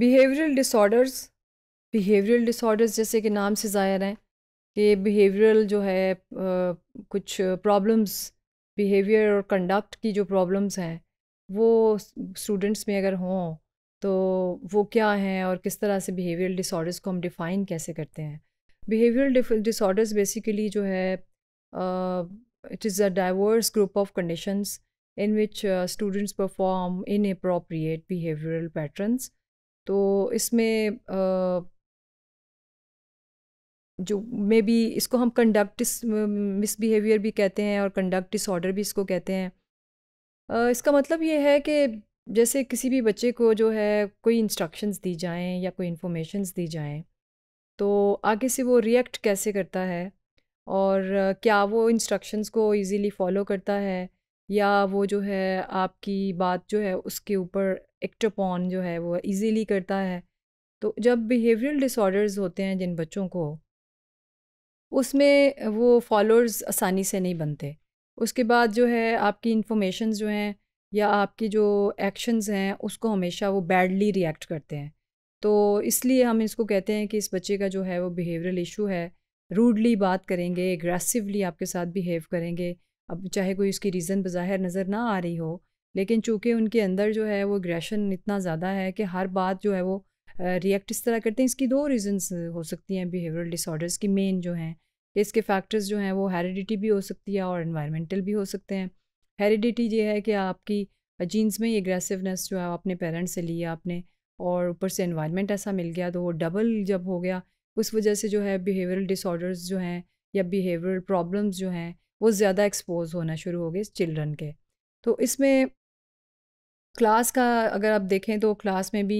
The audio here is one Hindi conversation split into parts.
बिहेवियरल डिसऑर्डर्स बिहेवियरल डिसऑर्डर्स जैसे कि नाम से ज़ाहिर हैं कि बिहेवियरल जो है आ, कुछ प्रॉब्लम्स बिहेवियर और कंडक्ट की जो प्रॉब्लम्स हैं वो स्टूडेंट्स में अगर हों तो वो क्या हैं और किस तरह से बिहेवियरल डिसऑर्डर्स को हम डिफ़ाइन कैसे करते हैं बिहेवियरल डिसऑर्डर्स बेसिकली जो है it is a diverse group of conditions in which students perform inappropriate behavioural patterns तो इसमें जो मे बी इसको हम कंडक्ट मिसबिहेवियर भी कहते हैं और कंडक्ट डिसऑर्डर भी इसको कहते हैं इसका मतलब ये है कि जैसे किसी भी बच्चे को जो है कोई इंस्ट्रक्शंस दी जाएं या कोई इन्फॉर्मेशंस दी जाएं तो आगे से वो रिएक्ट कैसे करता है और क्या वो इंस्ट्रक्शंस को इजीली फॉलो करता है या वो जो है आपकी बात जो है उसके ऊपर एक्टोपॉन जो है वो इजीली करता है तो जब बिहेवियरल डिसऑर्डर्स होते हैं जिन बच्चों को उसमें वो फॉलोअर्स आसानी से नहीं बनते उसके बाद जो है आपकी इंफॉर्मेशन जो हैं या आपकी जो एक्शंस हैं उसको हमेशा वो बैडली रिएक्ट करते हैं तो इसलिए हम इसको कहते हैं कि इस बच्चे का जो है वो बिहेवियरल इशू है रूडली बात करेंगे एग्रेसिवली आपके साथ बिहेव करेंगे अब चाहे कोई उसकी रीज़न बज़ाहिर नज़र ना आ रही हो लेकिन चूँकि उनके अंदर जो है वो एग्रेशन इतना ज़्यादा है कि हर बात जो है वो रिएक्ट इस तरह करते हैं इसकी दो रीज़न्स हो सकती हैं बिहेवियरल डिसऑर्डर्स की मेन जो हैं कि इसके फैक्टर्स जो हैं वो हेरिडिटी भी हो सकती है और इन्वायरमेंटल भी हो सकते हैं हेरिडिटी ये है कि आपकी जीन्स में ही एग्रेसिवनेस जो है अपने पेरेंट्स से लिया आपने और ऊपर से इन्वायरमेंट ऐसा मिल गया तो वो डबल जब हो गया उस वजह से जो है बिहेवियरल डिसऑर्डर्स जो हैं या बिहेवियरल प्रॉब्लम्स जो हैं वो ज़्यादा एक्सपोज होना शुरू हो गए चिल्ड्रन के तो इसमें क्लास का अगर आप देखें तो क्लास में भी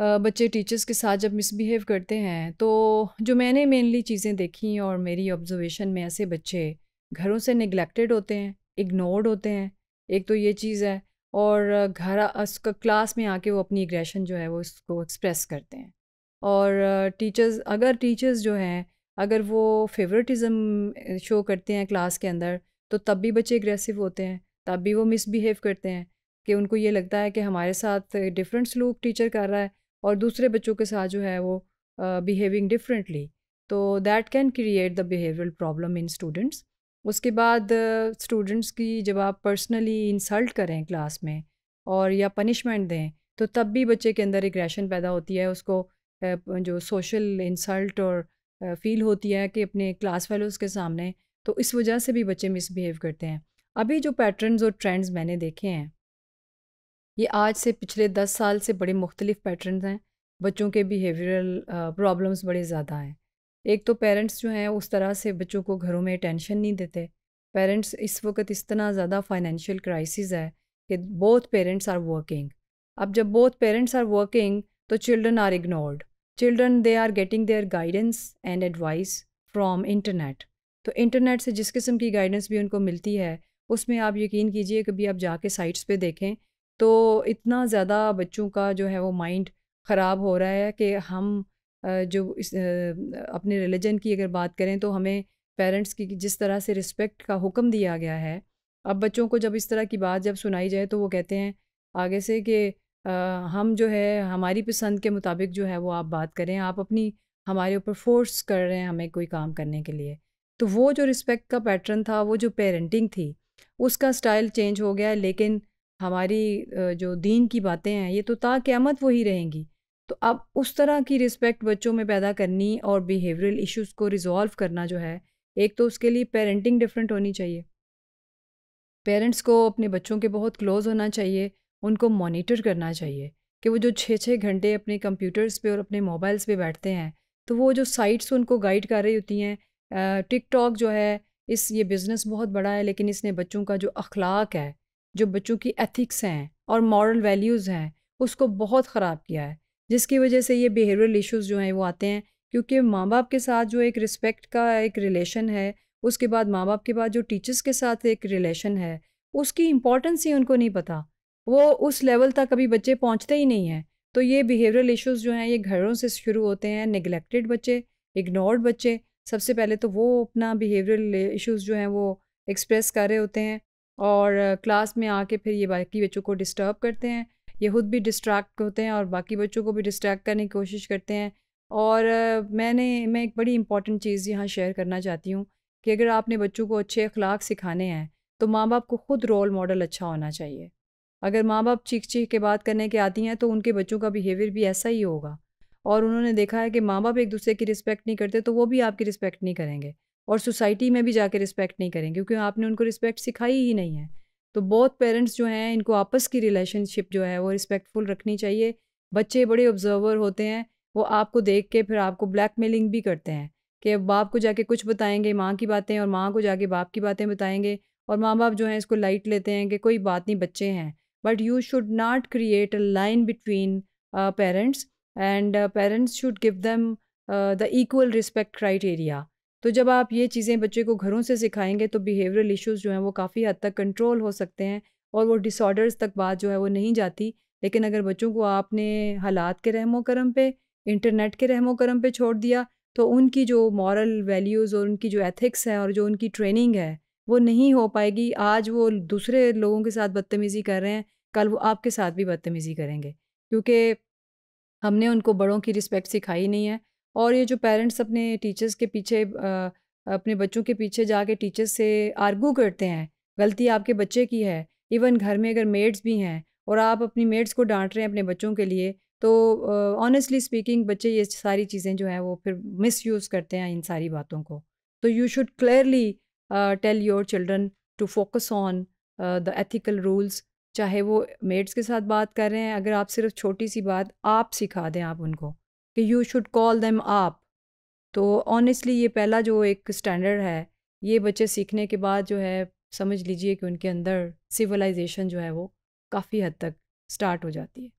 बच्चे टीचर्स के साथ जब मिसबिहेव करते हैं तो जो मैंने मेनली चीज़ें देखी और मेरी ऑब्जर्वेशन में ऐसे बच्चे घरों से निगलेक्टेड होते हैं इग्नोर्ड होते हैं एक तो ये चीज़ है और घर उसका क्लास में आके वो अपनी एग्रेशन जो है वो उसको एक्सप्रेस करते हैं और टीचर्स अगर टीचर्स जो हैं अगर वो फेवरेटिज़म शो करते हैं क्लास के अंदर तो तब भी बच्चे एग्रेसिव होते हैं तब भी वो मिसबिहेव करते हैं कि उनको ये लगता है कि हमारे साथ डिफरेंट स्लूक टीचर कर रहा है और दूसरे बच्चों के साथ जो है वो बिहेविंग डिफरेंटली तो that can create the behavioural problem in students उसके बाद स्टूडेंट्स की जब आप पर्सनली इंसल्ट करें क्लास में और या पनिशमेंट दें तो तब भी बच्चे के अंदर एग्रेशन पैदा होती है उसको जो सोशल इंसल्ट और फील होती है कि अपने क्लास फेलोज़ के सामने तो इस वजह से भी बच्चे मिसबिहेव करते हैं अभी जो पैटर्न्स और ट्रेंड्स मैंने देखे हैं ये आज से पिछले दस साल से बड़े मुख्तलिफ पैटर्न हैं बच्चों के बिहेवियरल प्रॉब्लम्स बड़े ज़्यादा हैं एक तो पेरेंट्स जो हैं उस तरह से बच्चों को घरों में टेंशन नहीं देते पेरेंट्स इस वक्त इस तरह ज़्यादा फाइनेंशियल क्राइसिस है कि बोथ पेरेंट्स आर वर्किंग अब जब बोथ पेरेंट्स आर वर्किंग तो children are ignored children they are getting their guidance and advice from internet तो इंटरनेट से जिस किस्म की गाइडेंस भी उनको मिलती है उसमें आप यकीन कीजिए कभी आप जाके साइट्स पे देखें तो इतना ज़्यादा बच्चों का जो है वो माइंड ख़राब हो रहा है कि हम जो इस अपने रिलीजन की अगर बात करें तो हमें पेरेंट्स की जिस तरह से रिस्पेक्ट का हुक्म दिया गया है अब बच्चों को जब इस तरह की बात जब सुनाई जाए तो वो कहते हैं आगे से कि हम जो है हमारी पसंद के मुताबिक जो है वो आप बात करें आप अपनी हमारे ऊपर फोर्स कर रहे हैं हमें कोई काम करने के लिए तो वो जो रिस्पेक्ट का पैटर्न था वो जो पेरेंटिंग थी उसका स्टाइल चेंज हो गया है लेकिन हमारी जो दीन की बातें हैं ये तो ता क़्यामत वही रहेंगी तो अब उस तरह की रिस्पेक्ट बच्चों में पैदा करनी और बिहेवियरल इश्यूज को रिजॉल्व करना जो है एक तो उसके लिए पेरेंटिंग डिफरेंट होनी चाहिए पेरेंट्स को अपने बच्चों के बहुत क्लोज होना चाहिए उनको मॉनिटर करना चाहिए कि वो जो छः छः घंटे अपने कंप्यूटर्स पे और अपने मोबाइल्स पे बैठते हैं तो वो जो साइट्स उनको गाइड कर रही होती हैं टिकटॉक जो है इस ये बिज़नेस बहुत बड़ा है लेकिन इसने बच्चों का जो अखलाक है जो बच्चों की एथिक्स हैं और मॉरल वैल्यूज़ हैं उसको बहुत ख़राब किया है जिसकी वजह से ये बिहेवियरल इश्यूज़ जो हैं वो आते हैं क्योंकि माँ बाप के साथ जो एक रिस्पेक्ट का एक रिलेशन है उसके बाद माँ बाप के बाद जो टीचर्स के साथ एक रिलेशन है उसकी इम्पोर्टेंस ही उनको नहीं पता वो उस लेवल तक कभी बच्चे पहुँचते ही नहीं हैं तो ये बिहेवियरल इश्यूज़ जो हैं ये घरों से शुरू होते हैं निगलेक्टेड बच्चे इग्नोर्ड बच्चे सबसे पहले तो वो अपना बिहेवियरल इश्यूज़ जो हैं वो एक्सप्रेस कर रहे होते हैं और क्लास में आके फिर ये बाकी बच्चों को डिस्टर्ब करते हैं ये खुद भी डिस्ट्रैक्ट होते हैं और बाकी बच्चों को भी डिस्ट्रैक्ट करने की कोशिश करते हैं और मैंने मैं एक बड़ी इंपॉर्टेंट चीज़ यहाँ शेयर करना चाहती हूँ कि अगर आपने बच्चों को अच्छे अखलाक सिखाने हैं तो माँ बाप को ख़ुद रोल मॉडल अच्छा होना चाहिए अगर माँ बाप चीख चीख के बात करने के आती हैं तो उनके बच्चों का बिहेवियर भी ऐसा ही होगा और उन्होंने देखा है कि माँ बाप एक दूसरे की रिस्पेक्ट नहीं करते तो वो भी आपकी रिस्पेक्ट नहीं करेंगे और सोसाइटी में भी जाके रिस्पेक्ट नहीं करेंगे क्योंकि आपने उनको रिस्पेक्ट सिखाई ही नहीं है तो बहुत पेरेंट्स जो हैं इनको आपस की रिलेशनशिप जो है वो रिस्पेक्टफुल रखनी चाहिए बच्चे बड़े ऑब्जर्वर होते हैं वो आपको देख के फिर आपको ब्लैकमेलिंग भी करते हैं कि बाप को जाके कुछ बताएंगे माँ की बातें और माँ को जाके बाप की बातें बताएंगे और माँ बाप जो हैं इसको लाइट लेते हैं कि कोई बात नहीं बच्चे हैं but you should not create a line between parents and parents should give them the equal respect criteria तो जब आप ये चीज़ें बच्चे को घरों से सिखाएंगे तो बिहेवियरल इश्यूज जो हैं वो काफ़ी हद तक कंट्रोल हो सकते हैं और वो डिसऑर्डर्स तक बात जो है वो नहीं जाती लेकिन अगर बच्चों को आपने हालात के रहमो करम पे इंटरनेट के रहमो करम पे छोड़ दिया तो उनकी जो मॉरल वैल्यूज़ और उनकी जो एथिक्स है और जो उनकी ट्रेनिंग है वो नहीं हो पाएगी आज वो दूसरे लोगों के साथ बदतमीज़ी कर रहे हैं कल वो आपके साथ भी बदतमीज़ी करेंगे क्योंकि हमने उनको बड़ों की रिस्पेक्ट सिखाई नहीं है और ये जो पेरेंट्स अपने टीचर्स के पीछे अपने बच्चों के पीछे जाके टीचर्स से आर्गू करते हैं गलती आपके बच्चे की है इवन घर में अगर मेड्स भी हैं और आप अपनी मेड्स को डांट रहे हैं अपने बच्चों के लिए तो ऑनेस्टली uh, स्पीकिंग बच्चे ये सारी चीज़ें जो हैं वो फिर मिस यूज़ करते हैं इन सारी बातों को तो you should clearly tell your children to focus on the ethical rules चाहे वो मेड्स के साथ बात कर रहे हैं अगर आप सिर्फ छोटी सी बात आप सिखा दें आप उनको कि यू शुड कॉल देम आप तो ऑनेस्टली ये पहला जो एक स्टैंडर्ड है ये बच्चे सीखने के बाद जो है समझ लीजिए कि उनके अंदर सिविलाइजेशन जो है वो काफ़ी हद तक स्टार्ट हो जाती है